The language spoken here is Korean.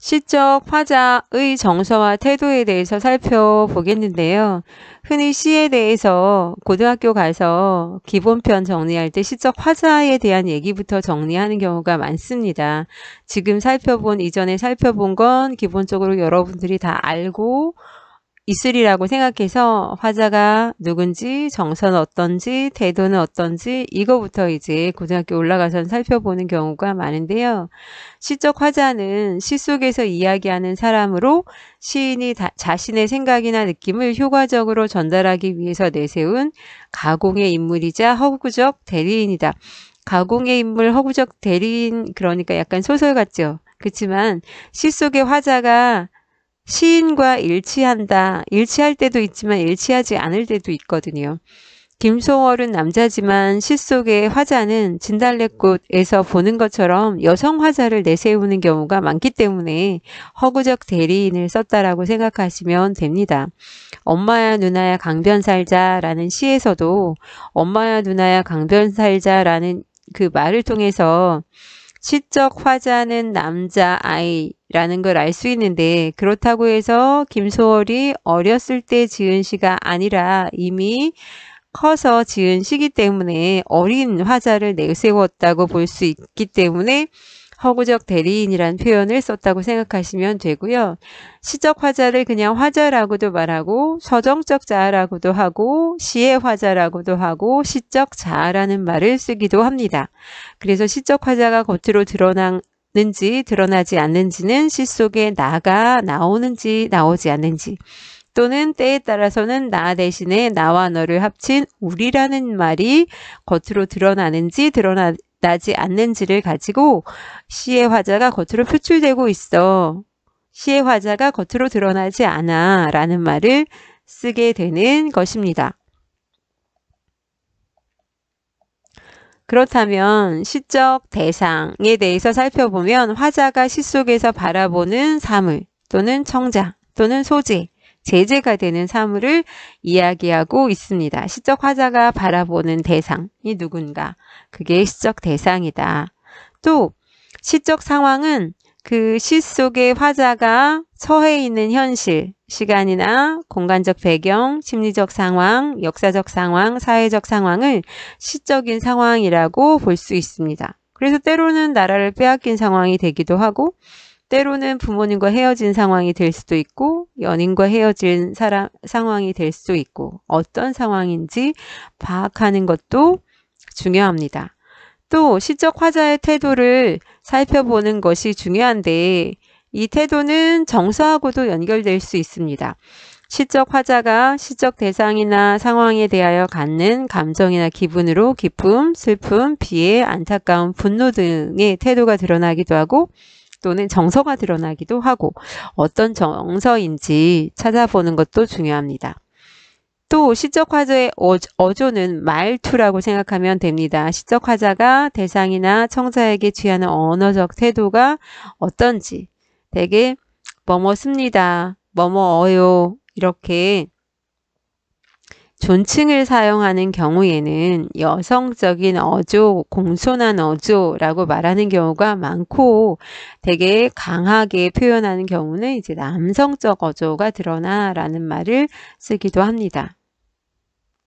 시적 화자의 정서와 태도에 대해서 살펴보겠는데요. 흔히 시에 대해서 고등학교 가서 기본편 정리할 때 시적 화자에 대한 얘기부터 정리하는 경우가 많습니다. 지금 살펴본 이전에 살펴본 건 기본적으로 여러분들이 다 알고 있으리라고 생각해서 화자가 누군지 정서는 어떤지 대도는 어떤지 이거부터 이제 고등학교 올라가서 살펴보는 경우가 많은데요. 시적 화자는 시 속에서 이야기하는 사람으로 시인이 다, 자신의 생각이나 느낌을 효과적으로 전달하기 위해서 내세운 가공의 인물이자 허구적 대리인이다. 가공의 인물 허구적 대리인 그러니까 약간 소설 같죠. 그렇지만 시 속의 화자가 시인과 일치한다. 일치할 때도 있지만 일치하지 않을 때도 있거든요. 김송월은 남자지만 시 속의 화자는 진달래꽃에서 보는 것처럼 여성 화자를 내세우는 경우가 많기 때문에 허구적 대리인을 썼다라고 생각하시면 됩니다. 엄마야 누나야 강변살자라는 시에서도 엄마야 누나야 강변살자라는 그 말을 통해서 시적 화자는 남자아이라는 걸 알 수 있는데 그렇다고 해서 김소월이 어렸을 때 지은 시가 아니라 이미 커서 지은 시기 때문에 어린 화자를 내세웠다고 볼 수 있기 때문에 허구적 대리인이란 표현을 썼다고 생각하시면 되고요. 시적 화자를 그냥 화자라고도 말하고 서정적 자아라고도 하고 시의 화자라고도 하고 시적 자아라는 말을 쓰기도 합니다. 그래서 시적 화자가 겉으로 드러난 는지 드러나지 않는지는 시 속에 나가 나오는지 나오지 않는지 또는 때에 따라서는 나 대신에 나와 너를 합친 우리라는 말이 겉으로 드러나는지 드러나지 나지 않는지를 가지고 시의 화자가 겉으로 표출되고 있어. 시의 화자가 겉으로 드러나지 않아 라는 말을 쓰게 되는 것입니다. 그렇다면 시적 대상에 대해서 살펴보면 화자가 시 속에서 바라보는 사물 또는 청자 또는 소재 제재가 되는 사물을 이야기하고 있습니다. 시적 화자가 바라보는 대상이 누군가. 그게 시적 대상이다. 또 시적 상황은 그 시 속의 화자가 처해 있는 현실, 시간이나 공간적 배경, 심리적 상황, 역사적 상황, 사회적 상황을 시적인 상황이라고 볼 수 있습니다. 그래서 때로는 나라를 빼앗긴 상황이 되기도 하고 때로는 부모님과 헤어진 상황이 될 수도 있고 연인과 헤어진 사람, 상황이 될 수도 있고 어떤 상황인지 파악하는 것도 중요합니다. 또 시적 화자의 태도를 살펴보는 것이 중요한데 이 태도는 정서하고도 연결될 수 있습니다. 시적 화자가 시적 대상이나 상황에 대하여 갖는 감정이나 기분으로 기쁨, 슬픔, 비애, 안타까움, 분노 등의 태도가 드러나기도 하고 또는 정서가 드러나기도 하고 어떤 정서인지 찾아보는 것도 중요합니다. 또 시적 화자의 어조는 말투라고 생각하면 됩니다. 시적 화자가 대상이나 청자에게 취하는 언어적 태도가 어떤지 되게 뭐뭐 씁니다. 뭐뭐 어요. 이렇게 존칭을 사용하는 경우에는 여성적인 어조, 공손한 어조라고 말하는 경우가 많고 되게 강하게 표현하는 경우는 이제 남성적 어조가 드러나라는 말을 쓰기도 합니다.